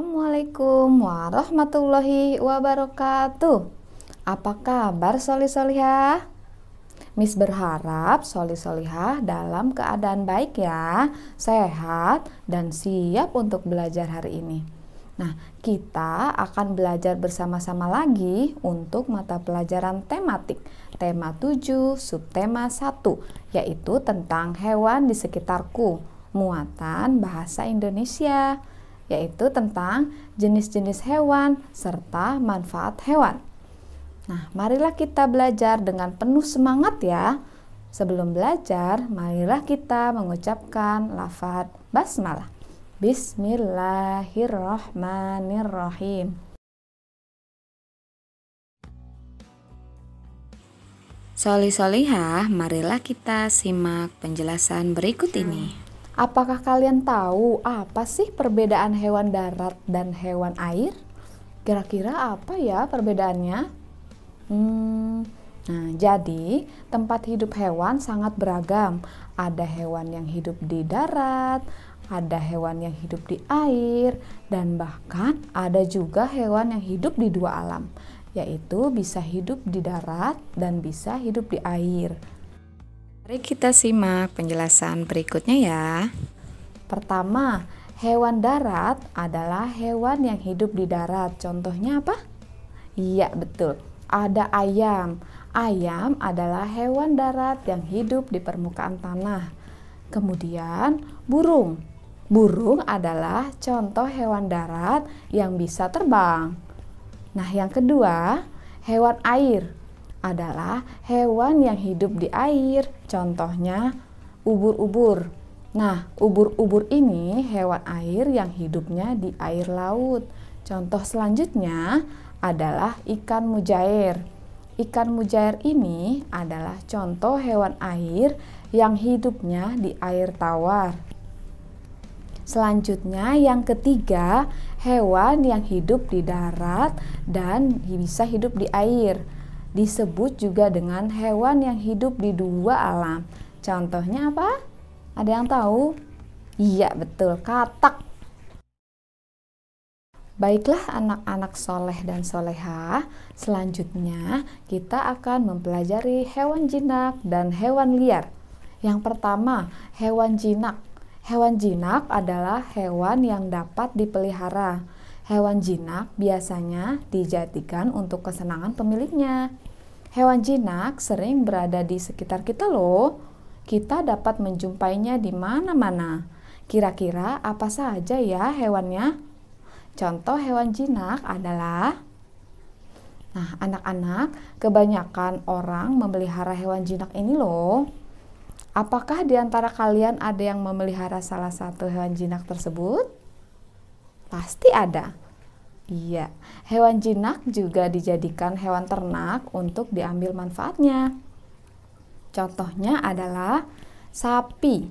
Assalamualaikum warahmatullahi wabarakatuh. Apa kabar Soli Solihah? Miss berharap Soli Solihah dalam keadaan baik ya, sehat dan siap untuk belajar hari ini. Nah, kita akan belajar bersama-sama lagi untuk mata pelajaran tematik, tema 7, subtema 1, yaitu tentang hewan di sekitarku, muatan bahasa Indonesia yaitu tentang jenis-jenis hewan serta manfaat hewan. Nah, marilah kita belajar dengan penuh semangat ya. Sebelum belajar, marilah kita mengucapkan lafaz basmalah. Bismillahirrahmanirrahim. Soli-solihah, marilah kita simak penjelasan berikut ini. Apakah kalian tahu apa sih perbedaan hewan darat dan hewan air? Kira-kira apa ya perbedaannya? Hmm, nah, jadi tempat hidup hewan sangat beragam. Ada hewan yang hidup di darat, ada hewan yang hidup di air, dan bahkan ada juga hewan yang hidup di dua alam, yaitu bisa hidup di darat dan bisa hidup di air. Mari kita simak penjelasan berikutnya ya. Pertama, hewan darat adalah hewan yang hidup di darat. Contohnya apa? Iya, betul. Ada ayam. Ayam adalah hewan darat yang hidup di permukaan tanah. Kemudian, burung. Burung adalah contoh hewan darat yang bisa terbang. Nah, yang kedua, hewan air adalah hewan yang hidup di air, contohnya ubur-ubur. Nah, ubur-ubur ini hewan air yang hidupnya di air laut. Contoh selanjutnya adalah ikan mujair. Ikan mujair ini adalah contoh hewan air yang hidupnya di air tawar. Selanjutnya, yang ketiga, hewan yang hidup di darat dan bisa hidup di air disebut juga dengan hewan yang hidup di dua alam. Contohnya apa? Ada yang tahu? Iya, betul, katak. Baiklah anak-anak soleh dan soleha, selanjutnya kita akan mempelajari hewan jinak dan hewan liar. Yang pertama, hewan jinak. Hewan jinak adalah hewan yang dapat dipelihara. Hewan jinak biasanya dijadikan untuk kesenangan pemiliknya. Hewan jinak sering berada di sekitar kita loh. Kita dapat menjumpainya di mana-mana. Kira-kira apa saja ya hewannya? Contoh hewan jinak adalah Nah, anak-anak, kebanyakan orang memelihara hewan jinak ini loh. Apakah di antara kalian ada yang memelihara salah satu hewan jinak tersebut? Pasti ada. Iya, hewan jinak juga dijadikan hewan ternak untuk diambil manfaatnya. Contohnya adalah sapi.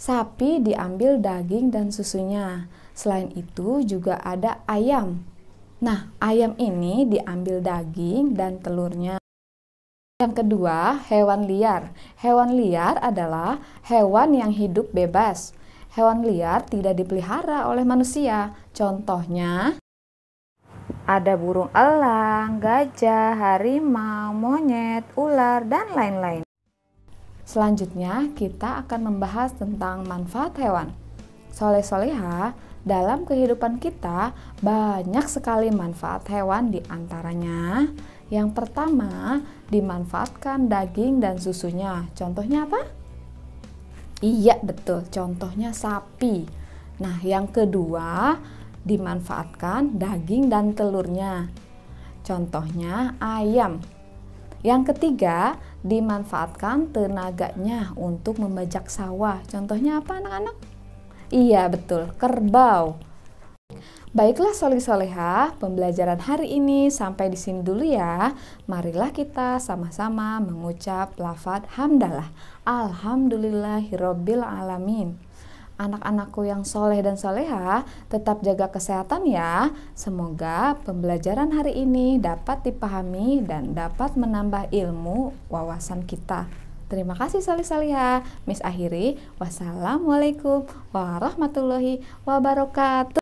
Sapi diambil daging dan susunya. Selain itu juga ada ayam. Nah, ayam ini diambil daging dan telurnya. Yang kedua, hewan liar. Hewan liar adalah hewan yang hidup bebas. Hewan liar tidak dipelihara oleh manusia. Contohnya, ada burung elang, gajah, harimau, monyet, ular, dan lain-lain. Selanjutnya, kita akan membahas tentang manfaat hewan. Soleh-soleha, dalam kehidupan kita banyak sekali manfaat hewan di antaranya. Yang pertama, dimanfaatkan daging dan susunya. Contohnya apa? Iya, betul. Contohnya sapi. Nah, yang kedua, dimanfaatkan daging dan telurnya. Contohnya ayam. Yang ketiga, dimanfaatkan tenaganya untuk membajak sawah. Contohnya apa anak-anak? Iya, betul, kerbau. Baiklah Solih Soleha, pembelajaran hari ini sampai di sini dulu ya. Marilah kita sama-sama mengucap lafad hamdalah. Alhamdulillahirobbilalamin. alamin anak-anakku yang soleh dan soleha, tetap jaga kesehatan ya. Semoga pembelajaran hari ini dapat dipahami dan dapat menambah ilmu wawasan kita. Terima kasih salih Soliha. Miss akhiri, wassalamualaikum warahmatullahi wabarakatuh.